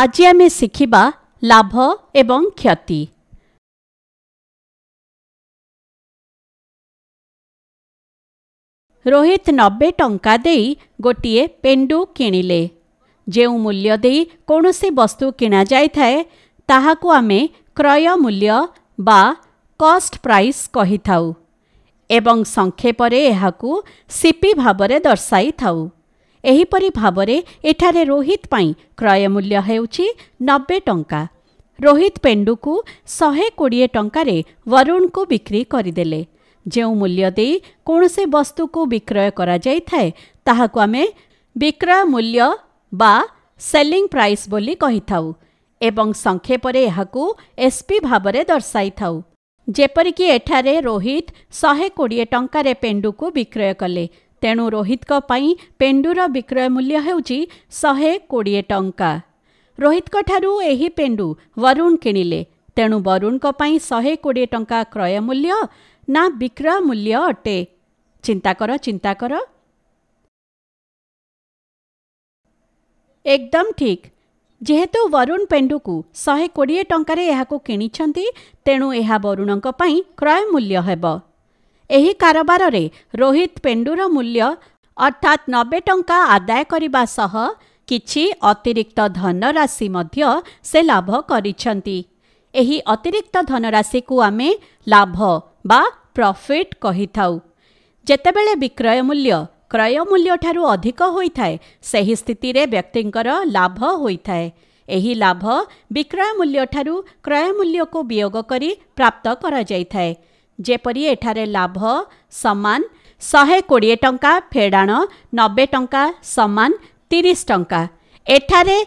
ଆଜି ଆମେ ଶିଖିବା ଲାଭ ଏବଂ କ୍ଷତି ରୋହିତ ନବେ ଟଙ୍କା ଦେଇ ଗୋଟିଏ ପେଣ୍ଡୁ କିଣିଲେ ଯେଉଁ ମୂଲ୍ୟ ଦେଇ କୌଣସି ବସ୍ତୁ କିଣାଯାଇଥାଏ ତାହାକୁ ଆମେ କ୍ରୟ ମୂଲ୍ୟ ବା କଷ୍ଟ ପ୍ରାଇସ୍ କହିଥାଉ ଏବଂ ସଂକ୍ଷେପରେ ଏହାକୁ ସିପି ଭାବରେ ଦର୍ଶାଇଥାଉ ଏହିପରି ଭାବରେ ଏଠାରେ ରୋହିତ ପାଇଁ କ୍ରୟ ମୂଲ୍ୟ ହେଉଛି ନବେ ଟଙ୍କା ରୋହିତ ପେଣ୍ଡୁକୁ ଶହେ କୋଡ଼ିଏ ଟଙ୍କାରେ ବରୁଣକୁ ବିକ୍ରି କରିଦେଲେ ଯେଉଁ ମୂଲ୍ୟ ଦେଇ କୌଣସି ବସ୍ତୁକୁ ବିକ୍ରୟ କରାଯାଇଥାଏ ତାହାକୁ ଆମେ ବିକ୍ରୟ ମୂଲ୍ୟ ବା ସେଲିଂ ପ୍ରାଇସ୍ ବୋଲି କହିଥାଉ ଏବଂ ସଂକ୍ଷେପରେ ଏହାକୁ ଏସ୍ପି ଭାବରେ ଦର୍ଶାଇଥାଉ ଯେପରିକି ଏଠାରେ ରୋହିତ ଶହେ କୋଡ଼ିଏ ଟଙ୍କାରେ ପେଣ୍ଡୁକୁ ବିକ୍ରୟ କଲେ ତେଣୁ ରୋହିତଙ୍କ ପାଇଁ ପେଣ୍ଡୁର ବିକ୍ରୟ ମୂଲ୍ୟ ହେଉଛି ଶହେ କୋଡ଼ିଏ ଟଙ୍କା ରୋହିତଙ୍କଠାରୁ ଏହି ପେଣ୍ଡୁ ବରୁଣ କିଣିଲେ ତେଣୁ ବରୁଣଙ୍କ ପାଇଁ ଶହେ କୋଡ଼ିଏ ଟଙ୍କା କ୍ରୟ ମୂଲ୍ୟ ନା ବିକ୍ରୟ ମୂଲ୍ୟ ଅଟେ ଚିନ୍ତା କର ଚିନ୍ତା କର ଏକଦମ୍ ଠିକ୍ ଯେହେତୁ ବରୁଣ ପେଣ୍ଡୁକୁ ଶହେ କୋଡ଼ିଏ ଟଙ୍କାରେ ଏହାକୁ କିଣିଛନ୍ତି ତେଣୁ ଏହା ବରୁଣଙ୍କ ପାଇଁ କ୍ରୟ ମୂଲ୍ୟ ହେବ ଏହି କାରବାରରେ ରୋହିତ ପେଣ୍ଡୁର ମୂଲ୍ୟ ଅର୍ଥାତ୍ ନବେ ଟଙ୍କା ଆଦାୟ କରିବା ସହ କିଛି ଅତିରିକ୍ତ ଧନରାଶି ମଧ୍ୟ ସେ ଲାଭ କରିଛନ୍ତି ଏହି ଅତିରିକ୍ତ ଧନରାଶିକୁ ଆମେ ଲାଭ ବା ପ୍ରଫିଟ୍ କହିଥାଉ ଯେତେବେଳେ ବିକ୍ରୟ ମୂଲ୍ୟ କ୍ରୟ ମୂଲ୍ୟଠାରୁ ଅଧିକ ହୋଇଥାଏ ସେହି ସ୍ଥିତିରେ ବ୍ୟକ୍ତିଙ୍କର ଲାଭ ହୋଇଥାଏ ଏହି ଲାଭ ବିକ୍ରୟ ମୂଲ୍ୟଠାରୁ କ୍ରୟ ମୂଲ୍ୟକୁ ବିୟୋଗ କରି ପ୍ରାପ୍ତ କରାଯାଇଥାଏ ଯେପରି ଏଠାରେ ଲାଭ ସମାନ ଶହେ କୋଡ଼ିଏ ଟଙ୍କା ଫେଡ଼ାଣ ନବେ ଟଙ୍କା ସମାନ ତିରିଶ ଟଙ୍କା ଏଠାରେ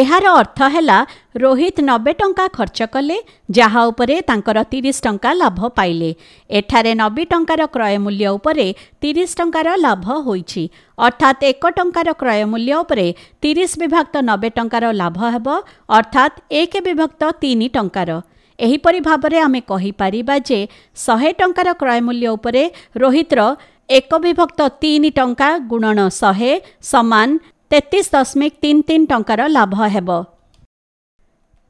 ଏହାର ଅର୍ଥ ହେଲା ରୋହିତ ନବେ ଟଙ୍କା ଖର୍ଚ୍ଚ କଲେ ଯାହା ଉପରେ ତାଙ୍କର ତିରିଶ ଟଙ୍କା ଲାଭ ପାଇଲେ ଏଠାରେ ନବେ ଟଙ୍କାର କ୍ରୟ ମୂଲ୍ୟ ଉପରେ ତିରିଶ ଟଙ୍କାର ଲାଭ ହୋଇଛି ଅର୍ଥାତ୍ ଏକ ଟଙ୍କାର କ୍ରୟ ମୂଲ୍ୟ ଉପରେ ତିରିଶ ବିଭକ୍ତ ନବେ ଟଙ୍କାର ଲାଭ ହେବ ଅର୍ଥାତ୍ ଏକ ବିଭକ୍ତ ତିନି ଟଙ୍କାର ଏହିପରି ଭାବରେ ଆମେ କହିପାରିବା ଯେ ଶହେ ଟଙ୍କାର କ୍ରୟ ମୂଲ୍ୟ ଉପରେ ରୋହିତର ଏକ ବିଭକ୍ତ ତିନି ଟଙ୍କା ଗୁଣନ ଶହେ ସମାନ ତେତିଶ ଦଶମିକ ତିନି ତିନି ଟଙ୍କାର ଲାଭ ହେବ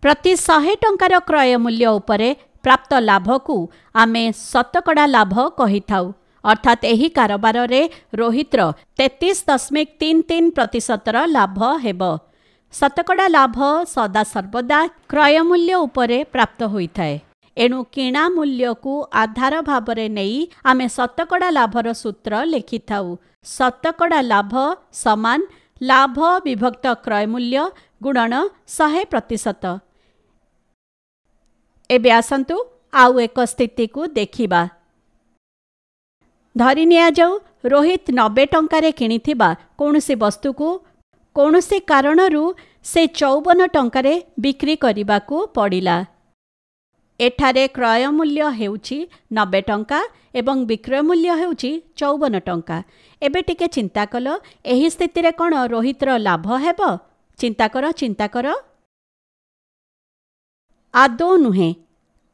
ପ୍ରତି ଶହେ ଟଙ୍କାର କ୍ରୟ ମୂଲ୍ୟ ଉପରେ ପ୍ରାପ୍ତ ଲାଭକୁ ଆମେ ଶତକଡ଼ା ଲାଭ କହିଥାଉ ଅର୍ଥାତ୍ ଏହି କାରବାରରେ ରୋହିତର ତେତିଶ ଦଶମିକ ତିନି ତିନି ପ୍ରତିଶତର ଲାଭ ହେବ ଶତକଡ଼ା ଲାଭ ସଦାସର୍ବଦା କ୍ରୟ ମୂଲ୍ୟ ଉପରେ ପ୍ରାପ୍ତ ହୋଇଥାଏ ଏଣୁ କିଣା ମୂଲ୍ୟକୁ ଆଧାର ଭାବରେ ନେଇ ଆମେ ଶତକଡ଼ା ଲାଭର ସୂତ୍ର ଲେଖିଥାଉ ଶତକଡ଼ା ଲାଭ ସମାନ ଲାଭ ବିଭକ୍ତ କ୍ରୟ ମୂଲ୍ୟ ଗୁଣନ ଶହେ ପ୍ରତିଶତ ଏବେ ଆସନ୍ତୁ ଆଉ ଏକ ସ୍ଥିତିକୁ ଦେଖିବା ଧରି ନିଆଯାଉ ରୋହିତ ନବେ ଟଙ୍କାରେ କିଣିଥିବା କୌଣସି ବସ୍ତୁକୁ କୌଣସି କାରଣରୁ ସେ ଚଉବନ ଟଙ୍କାରେ ବିକ୍ରି କରିବାକୁ ପଡ଼ିଲା ଏଠାରେ କ୍ରୟ ମୂଲ୍ୟ ହେଉଛି ନବେ ଟଙ୍କା ଏବଂ ବିକ୍ରୟ ମୂଲ୍ୟ ହେଉଛି ଚଉବନ ଟଙ୍କା ଏବେ ଟିକେ ଚିନ୍ତା କଲ ଏହି ସ୍ଥିତିରେ କ'ଣ ରୋହିତର ଲାଭ ହେବ ଚିନ୍ତା କର ଚିନ୍ତା କର ଆଦୌ ନୁହେଁ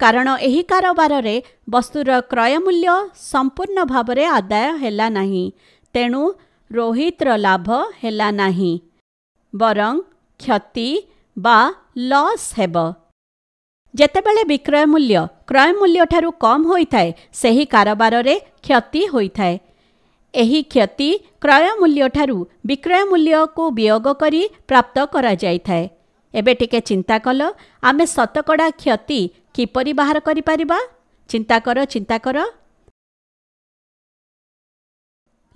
କାରଣ ଏହି କାରବାରରେ ବସ୍ତୁର କ୍ରୟ ମୂଲ୍ୟ ସମ୍ପୂର୍ଣ୍ଣ ଭାବରେ ଆଦାୟ ହେଲା ନାହିଁ ତେଣୁ ରୋହିତର ଲାଭ ହେଲା ନାହିଁ ବରଂ କ୍ଷତି ବା ଲସ୍ ହେବ ଯେତେବେଳେ ବିକ୍ରୟ ମୂଲ୍ୟ କ୍ରୟ ମୂଲ୍ୟଠାରୁ କମ୍ ହୋଇଥାଏ ସେହି କାରବାରରେ କ୍ଷତି ହୋଇଥାଏ ଏହି କ୍ଷତି କ୍ରୟ ମୂଲ୍ୟଠାରୁ ବିକ୍ରୟ ମୂଲ୍ୟକୁ ବିୟୋଗ କରି ପ୍ରାପ୍ତ କରାଯାଇଥାଏ ଏବେ ଟିକେ ଚିନ୍ତା କଲ ଆମେ ଶତକଡ଼ା କ୍ଷତି କିପରି ବାହାର କରିପାରିବା ଚିନ୍ତା କର ଚିନ୍ତା କର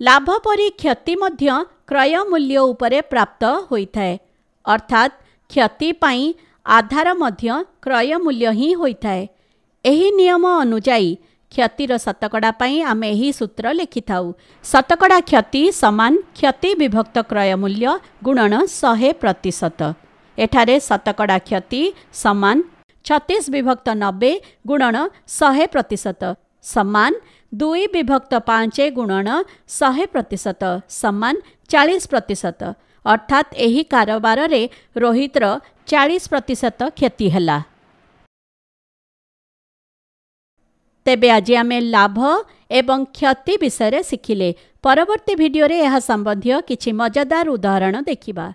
लाभ परि क्षति क् क्रय मूल्य उपरे प्राप्त अर्थात क्षति अर्थात् आधार आधारमा क्रय मूल्य ही हिँ एही नियम शतकडा आमे एही सूत्र लेखिथाउ शतकडा क्षति समान क्षति विभक्त क्रय मूल्य गुणन 100% प्रतिशत एठार शतडा क्षति समान 36 विभक्त 90 गुणन 100% प्रतिशत समान दुई विभक्त पाँच गुणन शे प्रतिशत समान चालिस प्रतिशत अर्थात् कारोबारले रोहित र चालिस प्रतिशत क्षति होला तेबे आज आम लाभ ए विषय सिक्वर्ती भिडियो यहाँ सम्बन्धीय कि मजादार उदाहरण देखा